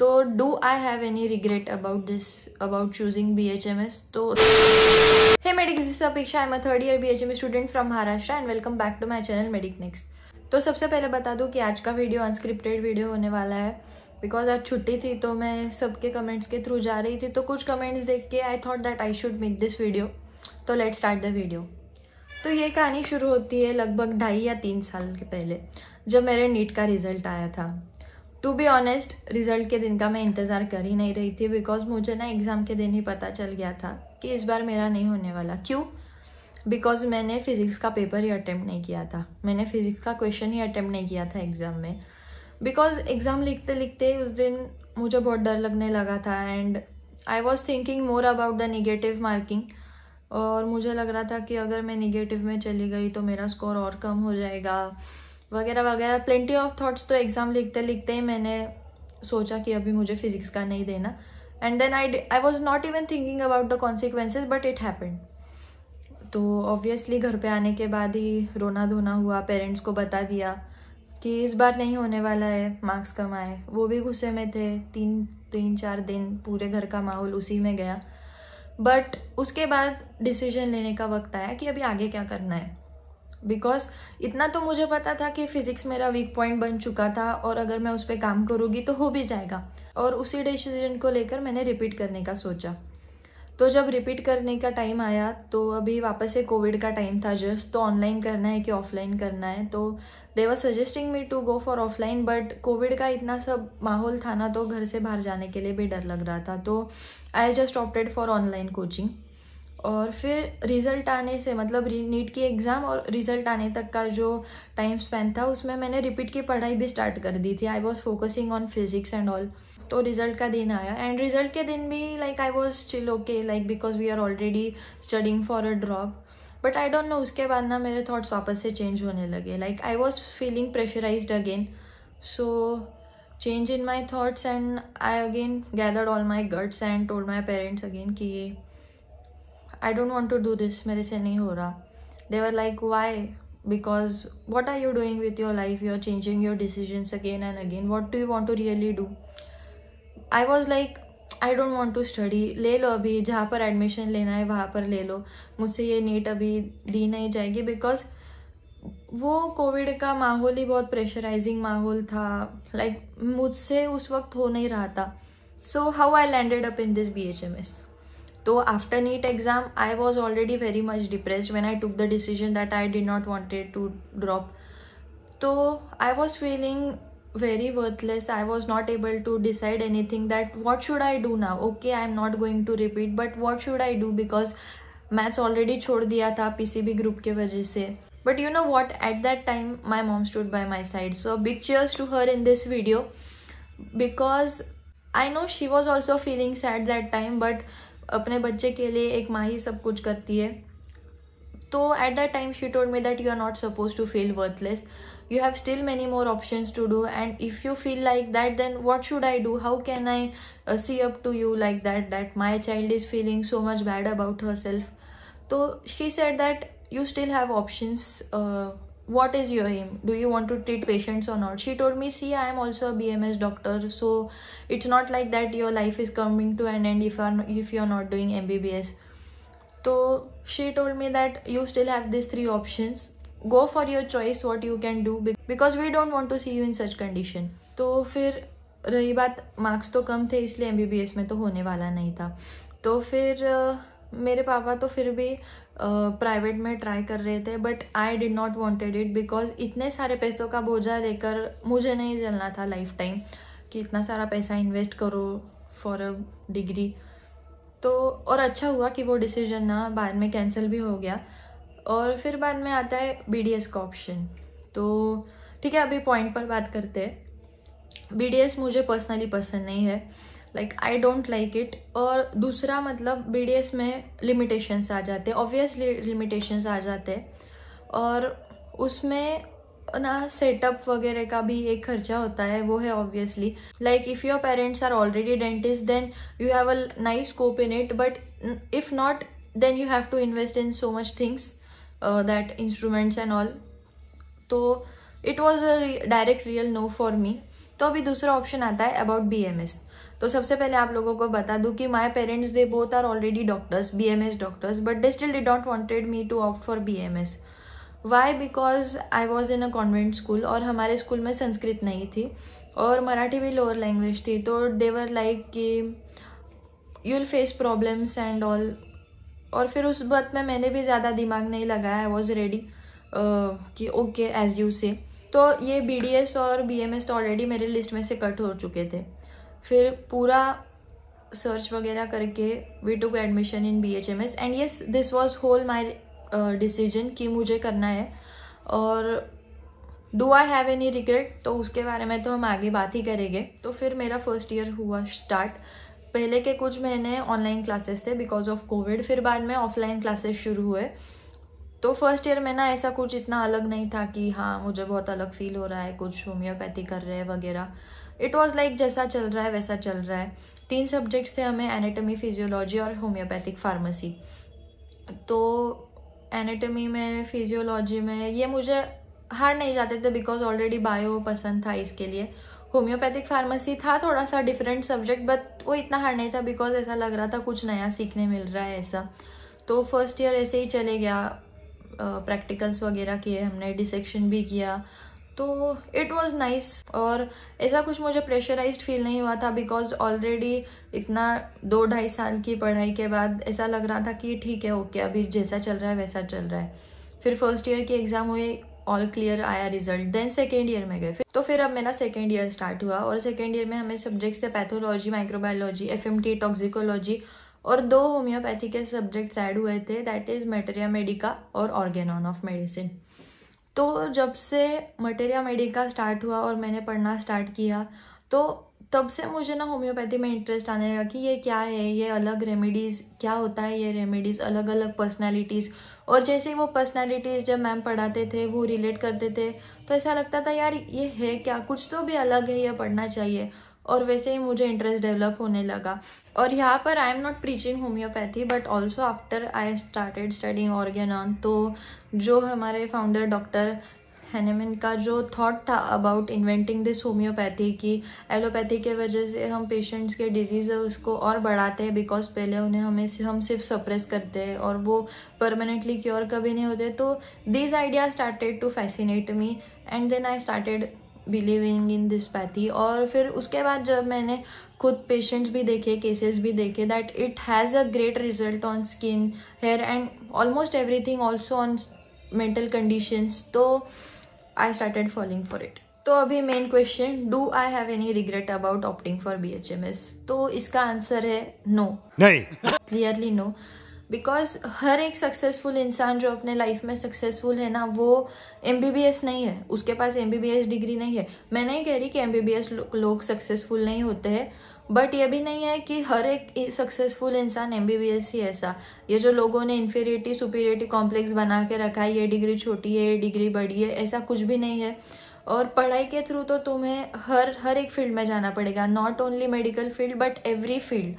तो do I have any regret about this about choosing B H M S तो hey medic Apeksha I am a third year B H M S student from Maharashtra and welcome back to my channel medic next तो सबसे पहले बता दूँ कि आज का video unscripted video होने वाला है बिकॉज आज छुट्टी थी तो मैं सबके कमेंट्स के थ्रू जा रही थी तो कुछ कमेंट्स देख के I thought that I should make this video तो लेट स्टार्ट द वीडियो तो ये कहानी शुरू होती है लगभग ढाई या तीन साल के पहले जब मेरे नीट का रिज़ल्ट आया था टू बी ऑनेस्ट रिजल्ट के दिन का मैं इंतज़ार कर ही नहीं रही थी बिकॉज मुझे ना एग्ज़ाम के दिन ही पता चल गया था कि इस बार मेरा नहीं होने वाला क्यों बिकॉज मैंने फ़िज़िक्स का पेपर ही अटैम्प्ट नहीं किया था मैंने फ़िज़िक्स का क्वेश्चन ही अटैम्प्ट नहीं किया था एग्ज़ाम में बिकॉज एग्ज़ाम लिखते लिखते उस दिन मुझे बहुत डर लगने लगा था and I was thinking more about the negative marking और मुझे लग रहा था कि अगर मैं निगेटिव में चली गई तो मेरा स्कोर और कम हो जाएगा वगैरह वगैरह प्लेंटी ऑफ थॉट्स तो एग्ज़ाम लिखते लिखते ही मैंने सोचा कि अभी मुझे फिजिक्स का नहीं देना and then I I was not even thinking about the consequences but it happen तो ऑब्वियसली घर पे आने के बाद ही रोना धोना हुआ पेरेंट्स को बता दिया कि इस बार नहीं होने वाला है मार्क्स कम आए वो भी गुस्से में थे तीन तीन चार दिन पूरे घर का माहौल उसी में गया बट उसके बाद डिसीजन लेने का वक्त आया कि अभी आगे क्या करना है बिकॉज इतना तो मुझे पता था कि फिज़िक्स मेरा वीक पॉइंट बन चुका था और अगर मैं उस पर काम करूँगी तो हो भी जाएगा और उसी डिसीजन को लेकर मैंने रिपीट करने का सोचा तो जब रिपीट करने का टाइम आया तो अभी वापस से कोविड का टाइम था जस्ट तो ऑनलाइन करना है कि ऑफलाइन करना है तो they were suggesting me to go for offline but COVID का इतना सब माहौल था ना तो घर से बाहर जाने के लिए भी डर लग रहा था तो I just opted for online coaching और फिर रिज़ल्ट आने से मतलब नीट की एग्ज़ाम और रिज़ल्ट आने तक का जो टाइम स्पेंड था उसमें मैंने रिपीट की पढ़ाई भी स्टार्ट कर दी थी I was focusing on physics and all तो रिज़ल्ट का दिन आया एंड रिज़ल्ट के दिन भी like I was still okay like because we are already studying for a drop but I don't know उसके बाद ना मेरे थॉट्स वापस से चेंज होने लगे like I was feeling pressurise again so change in my thoughts and I again gathered all my guts and told my parents again कि I don't want to do this मेरे से नहीं हो रहा they were like why because what are you doing with your life you are changing your decisions again and again what do you want to really do I was like I don't want to study ले लो अभी जहाँ पर admission लेना है वहाँ पर ले लो मुझसे ये नीट अभी दी नहीं जाएगी बिकॉज वो कोविड का माहौल ही बहुत प्रेशराइजिंग माहौल था लाइक like, मुझसे उस वक्त हो नहीं रहा था so how I landed up in this B H M S तो after NEET exam I was already very much depressed when I took the decision that I did not wanted to drop तो I was feeling very worthless I was not able to decide anything that what should I do now okay I am not going to repeat but what should I do because maths already छोड़ दिया था PCB group के वजह से but you know what at that time my mom stood by my side so big cheers to her in this video because I know she was also feelings at that time but अपने बच्चे के लिए एक माँ ही सब कुछ करती है तो at the time she told me that you are not suppose to feel worthless you have still many more option to do and if you feel like that then what should I do how can I see up to you like that that my child is feeling so much bad about herself तो she said that you still have options what is your aim do you want to treat patients or not she told me see i am also a bms doctor so it's not like that your life is coming to an end if are if you're not doing mbbs so she told me that you still have these three options go for your choice what you can do because we don't want to see you in such condition to fir rahi baat marks to kam the isliye mbbs mein to hone wala nahi tha to fir uh, मेरे पापा तो फिर भी private में try कर रहे थे but I did not wanted it because इतने सारे पैसों का बोझा लेकर मुझे नहीं चलना था लाइफ टाइम कि इतना सारा पैसा इन्वेस्ट करो फॉर अ डिग्री तो और अच्छा हुआ कि वो डिसीजन ना बाद में कैंसिल भी हो गया और फिर बाद में आता है बी का ऑप्शन तो ठीक है अभी पॉइंट पर बात करते हैं बी मुझे पर्सनली पसंद नहीं है like I don't like it और दूसरा मतलब बी डी एस में लिमिटेशंस आ जाते हैं ऑब्वियसली लिमिटेशंस आ जाते हैं और उसमें ना सेटअप वगैरह का भी एक खर्चा होता है वो है obviously like if your parents are already dentist then you have a nice scope in it but if not then you have to invest in so much things that instruments and all तो it was a directly no for me तो अभी दूसरा option आता है about B M S तो सबसे पहले आप लोगों को बता दूं कि my parents they both are already doctors BMS doctors but they still di don't wanted me to opt for BMS why because I was in a convent school और हमारे स्कूल में संस्कृत नहीं थी और मराठी भी लोअर लैंग्वेज थी तो they were like कि you'll face problems and all और फिर उस बात में मैंने भी ज़्यादा दिमाग नहीं लगाया आई वॉज रेडी कि ओके एज यू से तो ये बी डी एस और बी एम एस तो ऑलरेडी मेरे लिस्ट में से कट हो चुके थे फिर पूरा सर्च वगैरह करके we took admission in B H M S and yes this was whole my decision कि मुझे करना है और do I have any regret तो उसके बारे में तो हम आगे बात ही करेंगे तो फिर मेरा फर्स्ट ईयर हुआ स्टार्ट पहले के कुछ महीने ऑनलाइन क्लासेस थे बिकॉज ऑफ कोविड फिर बाद में ऑफलाइन क्लासेस शुरू हुए तो फर्स्ट ईयर में ना ऐसा कुछ इतना अलग नहीं था कि हाँ मुझे बहुत अलग फील हो रहा है कुछ होम्योपैथी कर रहे हैं वगैरह इट वॉज लाइक जैसा चल रहा है वैसा चल रहा है तीन सब्जेक्ट्स थे हमें एनाटमी फिजियोलॉजी और होम्योपैथिक फार्मेसी तो एनाटमी में फिजियोलॉजी में ये मुझे हार नहीं जाते थे बिकॉज ऑलरेडी बायो पसंद था इसके लिए होम्योपैथिक फार्मेसी था थोड़ा सा डिफरेंट सब्जेक्ट बट वो इतना हार्ड नहीं था बिकॉज ऐसा लग रहा था कुछ नया सीखने मिल रहा है ऐसा तो फर्स्ट ईयर ऐसे ही चले गया प्रैक्टिकल्स वगैरह किए हमने डिसेक्शन भी किया तो इट वॉज़ नाइस और ऐसा कुछ मुझे प्रेशराइज फील नहीं हुआ था बिकॉज ऑलरेडी इतना दो ढाई साल की पढ़ाई के बाद ऐसा लग रहा था कि ठीक है ओके अभी जैसा चल रहा है वैसा चल रहा है फिर फर्स्ट ईयर की एग्ज़ाम हुई ऑल क्लियर आया रिजल्ट देन सेकेंड ईयर में गए फिर तो फिर अब मेरा सेकेंड ईयर स्टार्ट हुआ और सेकेंड ईयर में हमें सब्जेक्ट्स थे pathology microbiology F M T toxicology और दो होम्योपैथी के सब्जेक्ट्स ऐड हुए थे दैट इज़ मेटेरिया मेडिका और ऑर्गेनॉन ऑफ मेडिसिन तो जब से मटेरिया मेडिका स्टार्ट हुआ और मैंने पढ़ना स्टार्ट किया तो तब से मुझे ना होम्योपैथी में इंटरेस्ट आने लगा कि ये क्या है ये अलग रेमेडीज़ क्या होता है ये रेमेडीज़ अलग अलग पर्सनालिटीज़ और जैसे ही वो पर्सनालिटीज़ जब मैम पढ़ाते थे वो रिलेट करते थे तो ऐसा लगता था यार ये है क्या कुछ तो भी अलग है ये पढ़ना चाहिए और वैसे ही मुझे इंटरेस्ट डेवलप होने लगा और यहाँ पर I am not preaching homeopathy but also after I started studying Organon तो जो हमारे फाउंडर डॉक्टर हैनेमिन का जो थॉट था अबाउट इन्वेंटिंग दिस होम्योपैथी की एलोपैथी के वजह से हम पेशेंट्स के डिजीज़ उसको और बढ़ाते हैं बिकॉज पहले उन्हें हमें हम सिर्फ सप्रेस करते हैं और वो परमानेंटली क्योर कभी नहीं होते तो this idea started to fascinate me and then I started believing in this pathy और फिर उसके बाद जब मैंने खुद पेशेंट्स भी देखे केसेस भी देखे that it has a great result on skin hair and almost everything also on mental conditions तो I started following for it तो अभी main question do I have any regret about opting for B तो इसका answer है no clearly no because हर एक successful इंसान जो अपने लाइफ में सक्सेसफुल है ना वो एम नहीं है उसके पास एम डिग्री नहीं है मैं नहीं कह रही कि एम एस लोग सक्सेसफुल नहीं होते हैं बट ये भी नहीं है कि हर एक सक्सेसफुल इंसान एम ही ऐसा ये जो लोगों ने इन्फीरियरिटी सुपीरियरिटी कॉम्प्लेक्स बना के रखा है ये डिग्री छोटी है ये डिग्री बड़ी है ऐसा कुछ भी नहीं है और पढ़ाई के थ्रू तो तुम्हें हर हर एक फील्ड में जाना पड़ेगा not only medical field but every field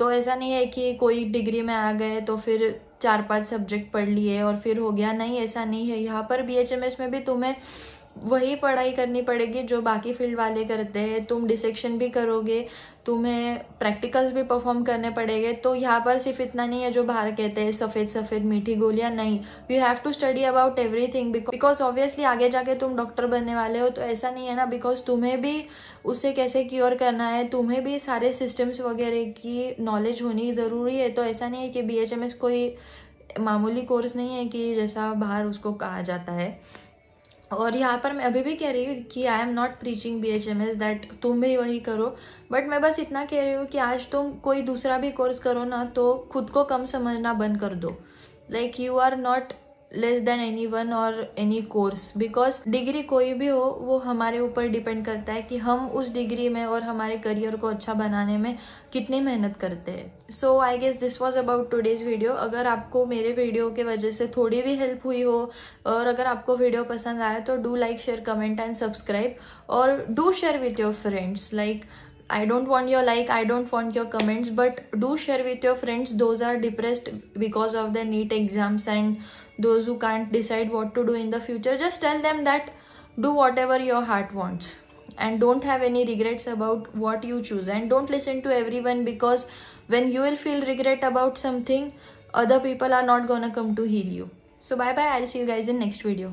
तो ऐसा नहीं है कि कोई डिग्री में आ गए तो फिर चार पांच सब्जेक्ट पढ़ लिए और फिर हो गया नहीं ऐसा नहीं है यहाँ पर बी में भी तुम्हें वही पढ़ाई करनी पड़ेगी जो बाकी फील्ड वाले करते हैं तुम डिसेक्शन भी करोगे तुम्हें प्रैक्टिकल्स भी परफॉर्म करने पड़ेंगे तो यहाँ पर सिर्फ इतना नहीं है जो बाहर कहते हैं सफ़ेद सफ़ेद मीठी गोलियाँ नहीं you have to study about everything because obviously आगे जाके तुम डॉक्टर बनने वाले हो तो ऐसा नहीं है ना बिकॉज तुम्हें भी उसे कैसे क्योर करना है तुम्हें भी सारे सिस्टम्स वगैरह की नॉलेज होनी ज़रूरी है तो ऐसा नहीं है कि बी कोई मामूली कोर्स नहीं है कि जैसा बाहर उसको कहा जाता है और यहाँ पर मैं अभी भी कह रही हूँ कि I am not preaching B H M S that तुम भी वही करो बट मैं बस इतना कह रही हूँ कि आज तुम कोई दूसरा भी कोर्स करो ना तो खुद को कम समझना बंद कर दो like you are not less than anyone और एनी कोर्स बिकॉज डिग्री कोई भी हो वो हमारे ऊपर डिपेंड करता है कि हम उस डिग्री में और हमारे करियर को अच्छा बनाने में कितनी मेहनत करते हैं so I guess this was about today's video अगर आपको मेरे वीडियो के वजह से थोड़ी भी हेल्प हुई हो और अगर आपको वीडियो पसंद आया तो do like share comment and subscribe और do share with your friends like I don't want your like, I don't want your comments, but do share with your friends. Those are depressed because of the NEET exams and those who can't decide what to do in the future. Just tell them that do whatever your heart wants and don't have any regrets about what you choose and don't listen to everyone because when you will feel regret about something other people are not gonna come to heal you so bye bye i'll see you guys in next video